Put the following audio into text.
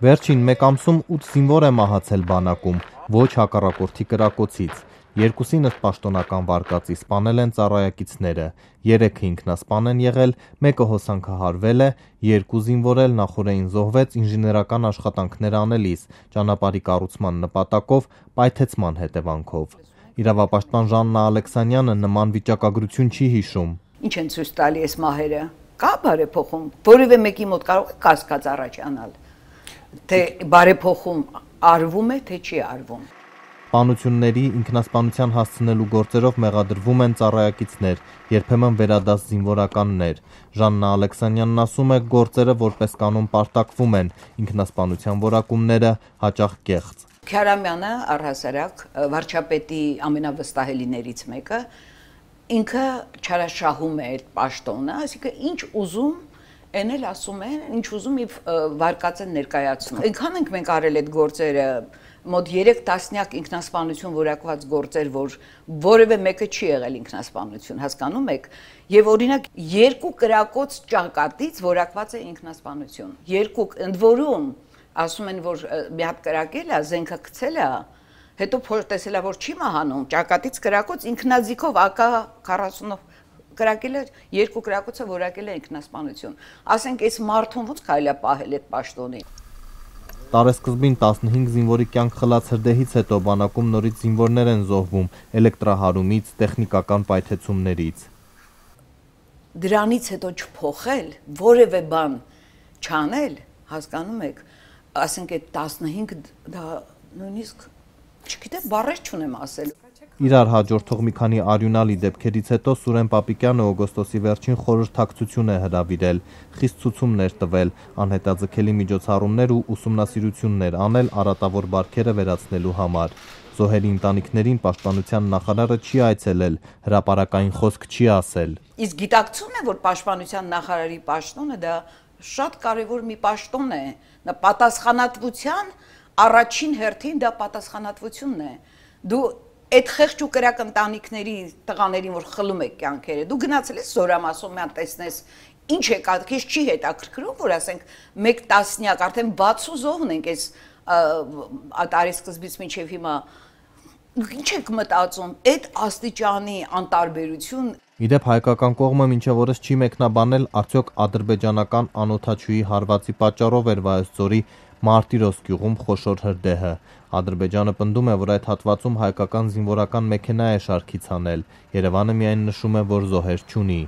Վերջին մեկ ամսում 8 զինվոր է մահացել բանակում, ոչ հակառակորդի կրակոցից։ Երկուսին ըստ պաշտոնական վարկածի սպանել են ծառայակիցները, երեքը ինքնասպան են եղել, մեկը հոսանքահարվել է, երկու զինվոր էլ նախորդին զոհվեց ինժեներական աշխատանքներ անելիս, ճանապարհի կառուցման նպատակով պայթեցման հետևանքով։ Իրավապաշտպան Ժաննա Ալեքսանյանը նման վիճակագրություն չի հիշում։ Ինչ են ցույց տալի այս մահերը։ Կա բարեփոխում, որևէ մեկի մոտ կարող է կասկած առաջանալ թե բարեփոխում արվում է, թե չի արվում։ Պանությունների ինքնասպանության հասցնելու գործերով մեղադրվում են ծառայակիցներ, երբեմն վերադաս զինվորականներ։ Ժաննա Ալեքսանյանն ասում է, գործերը որպես կանոն պարտակվում են, ինքնասպանության որակումները հաճախ կեղծ։ Քյարամյանը առհասարակ վարչապետի ամենավստահելիներից մեկը ինքը չարաշահում է այդ պաշտոնը, այսինքն ինչ ուզում Էն էլ ասում են, ինչ ուզում իվ վարկած են ներկայացնում։ Այնքան ենք մենք արել այդ գործերը, մոտ 3 տասնյակ ինքնասպանություն որակված գործեր, որ որևէ մեկը չի եղել ինքնասպանություն, հասկանում եք, եւ օրինակ երկու կրակոց ճակատից որակված է ինքնասպանություն։ Երկու ընդ որում ասում են, որ մի հատ կրակել է, զենքը գցել է, հետո փոր տեսել է, որ չի մահանում, ճակատից կրակոց ինքնազիքով AK 40-ով կրակել է երկու կրակոցը որակել է ինքնասպանություն։ Ասենք այս մարդուն ո՞նց կարելի է պահել այդ պաշտոնին։ Տարեսկզբին 15 զինվորի կյանք խլած հրդեհից հետո բանակում նորից զինվորներ են զոհվում էլեկտրահարումից, տեխնիկական պայթեցումներից։ Դրանից հետո չփոխել, որևէ բան չանել, հասկանում եք, ասենք այդ 15 դա նույնիսկ չգիտեմ, բառեր չունեմ ասել։ Իրար հաջորդող մի քանի արյունալի դեպքերից հետո Սուրեն Պապիկյանը օգոստոսի վերջին խորհրդակցություն է հրավիրել, խիստ ցուցումներ տվել, անհետաձգելի միջոցառումներ ու ուսումնասիրություններ անել արատավոր բարքերը վերացնելու համար։ Զոհերի ընտանիքներին պաշտպանության նախարարը չի այցելել, հրապարակային խոսք չի ասել։ Իսկ գիտակցում է, որ պաշտպանության նախարարի պաշտոնը դա շատ կարևոր մի պաշտոն է, դա պատասխանատվության առաջին հերթին դա պատասխանատվությունն է։ Դու այդ խեղճ ու կրակ ընտանիքների տղաներին, որ խլում եք կյանքերը, դու գնացել ես զորամասում միան տեսնես ինչ է կատքիս չի հետաքրքրում, որ ասենք մեկ տասնյակ, արդեն 60 զոհն ենք այս ատարի սկզբից մինչև հիմա ինչ եք մտածում այդ աստիճանի անտարբերություն Իդեպ հայկական կողմը մինչև օրս չի մեկնաբանել արդյոք ադրբեջանական անօթաչուի հարվածի պատճառով էր Վայոց ձորի Մարտիրոս գյուղում խոշոր հրդեհը։ Ադրբեջանը պնդում է, որ այդ հատվածում հայկական զինվորական մեքենա է շարքից հանել։ Երևանը միայն նշում է, որ զոհեր չունի։